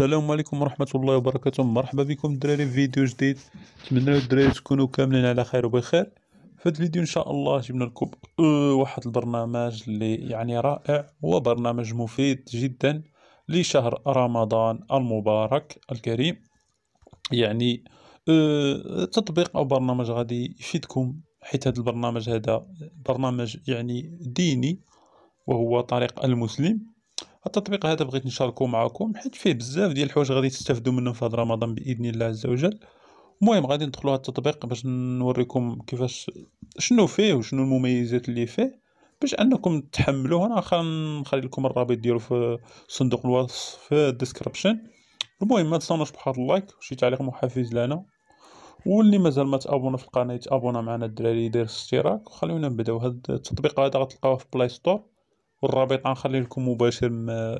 السلام عليكم ورحمة الله وبركاته مرحبا بكم الدراري في فيديو جديد نتمنى الدراري تكونوا كاملين على خير وبخير في هذا الفيديو ان شاء الله جبنا لكم واحد البرنامج اللي يعني رائع وبرنامج مفيد جدا لشهر رمضان المبارك الكريم يعني تطبيق او برنامج غادي يفيدكم حيت هذا البرنامج هذا برنامج يعني ديني وهو طريق المسلم التطبيق هذا بغيت نشاركو معكم حيت فيه بزاف ديال الحوايج غادي تستافدوا منهم في هذا رمضان باذن الله عز وجل المهم غادي ندخلوا هذا التطبيق باش نوريكم كيفاش شنو فيه وشنو المميزات اللي فيه باش انكم تحملوه انا غنخلي لكم الرابط ديالو في صندوق الوصف في الديسكريبشن المهم ما تنساوش بحال اللايك وشي تعليق محفز لنا واللي مازال ما تابونا في القناه يتابونا معنا الدراري يدير الاشتراك وخليونا نبداو هاد التطبيق هذا غتلقاوه في بلاي ستور والرابط غنخلي لكم مباشر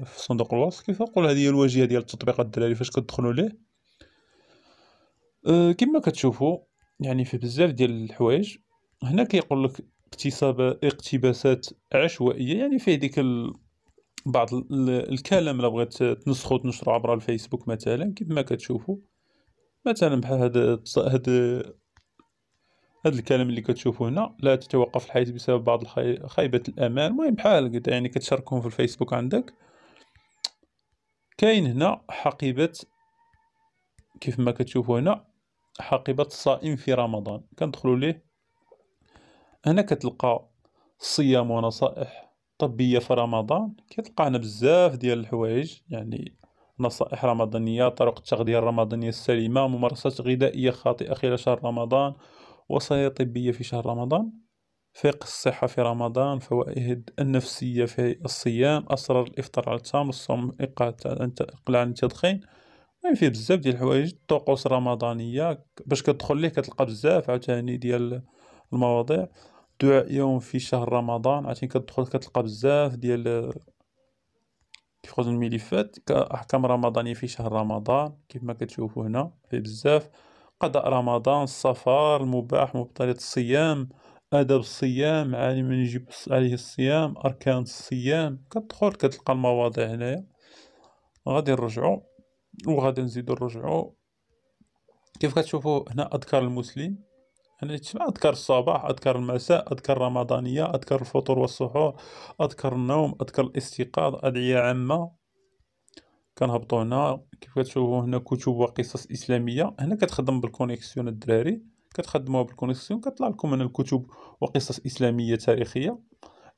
في صندوق الوصف كيف نقول هذه هي الواجهه ديال التطبيق الدراري فاش كتدخلوا ليه أه، كما كتشوفوا يعني في بزاف ديال الحوايج هنا كيقول لك اكتساب اقتباسات عشوائيه يعني فيه ديك ال... بعض الكلام الا بغيت تنسخو تنشرو عبر الفيسبوك مثلا كما كتشوفوا مثلا بحال هاد هاد هذا الكلام اللي كتشوفوه هنا لا تتوقف الحياة بسبب بعض خيبة الأمان المهم بحال هكذا يعني كتشاركهم في الفيسبوك عندك كاين هنا حقيبة كيف ما كتشوفوا هنا حقيبة الصائم في رمضان كندخلوا ليه هنا كتلقى الصيام ونصائح طبية في رمضان كتلقى هنا بزاف ديال الحوايج يعني نصائح رمضانية طرق التغذية الرمضانية السليمة ممارسات غذائية خاطئة خلال شهر رمضان وصايا طبية في شهر رمضان فيق الصحة في رمضان فوائد النفسية في الصيام أسرار الإفطار على التمر الصوم إقلاع عن التدخين المهم فيه بزاف ديال الحوايج الطقوس الرمضانية باش كتدخل ليه كتلقى بزاف عاوتاني ديال المواضيع دعاء يوم في شهر رمضان عاوتاني كتدخل كتلقى بزاف ديال كيخرج الملفات كأحكام رمضانية في شهر رمضان كيف ما كتشوفوا هنا فيه بزاف قضاء رمضان السفر المباح مبطلات الصيام آداب الصيام عالم من يجب عليه الصيام أركان الصيام كتدخل كتلقى المواضيع هنايا غادي نرجعو وغادي نزيدو نرجعو كيف كتشوفوا هنا أذكار المسلم هنا تسمع أذكار الصباح أذكار المساء أذكار رمضانية أذكار الفطور والسحور أذكار النوم أذكار الاستيقاظ أدعية عامة كنهبطوا هنا كيف كتشوفوا هنا كتب وقصص اسلاميه هنا كتخدم بالكونيكسيون الدراري كتخدموها بالكونيكسيون كطلع لكم هنا الكتب وقصص اسلاميه تاريخيه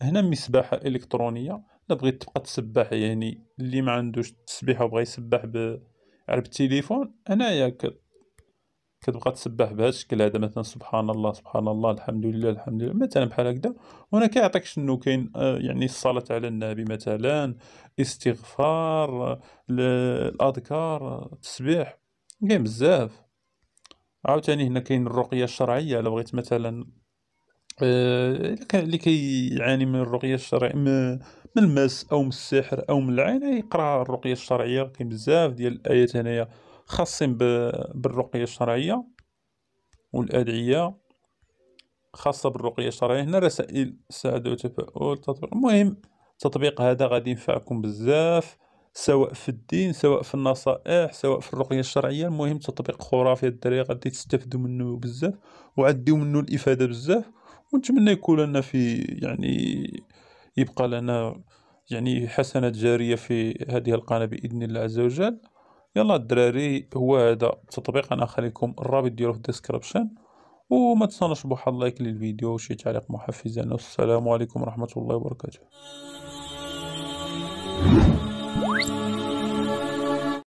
هنا مسبحه الكترونيه الا بغيت تبقى تسبح يعني اللي ما عندوش تسبيحه وبغى يسبح ب على التليفون هنايا كتبقى تسبح بهذا الشكل هذا مثلا سبحان الله سبحان الله الحمد لله الحمد لله مثلا بحال هكذا وهنا كيعطيك شنو كاين آه، يعني الصلاه على النبي مثلا استغفار الاذكار التسبيح كاين بزاف عاوتاني هنا كاين الرقيه الشرعيه لو بغيت مثلا آه، اللي كيعاني من الرقيه الشرعيه من المس او من السحر او من العين يقرا الرقيه الشرعيه كاين بزاف ديال الايات هنايا خاصين بالرقية الشرعية والأدعية خاصة بالرقية الشرعية هنا رسائل سعادة وتفاؤل تطبيق المهم التطبيق هذا غادي ينفعكم بزاف سواء في الدين سواء في النصائح سواء في الرقية الشرعية المهم تطبيق خرافي الدراري غادي تستافدو منه بزاف وعديو منه الإفادة بزاف ونتمنى يكون لنا في يعني يبقى لنا يعني حسنة جارية في هذه القناة بإذن الله عز وجل يلا الدراري هو هذا التطبيق انا خليكم الرابط ديالو في الديسكريبشن وما تنساوش بواحد لايك للفيديو وشي تعليق محفز والسلام عليكم ورحمه الله وبركاته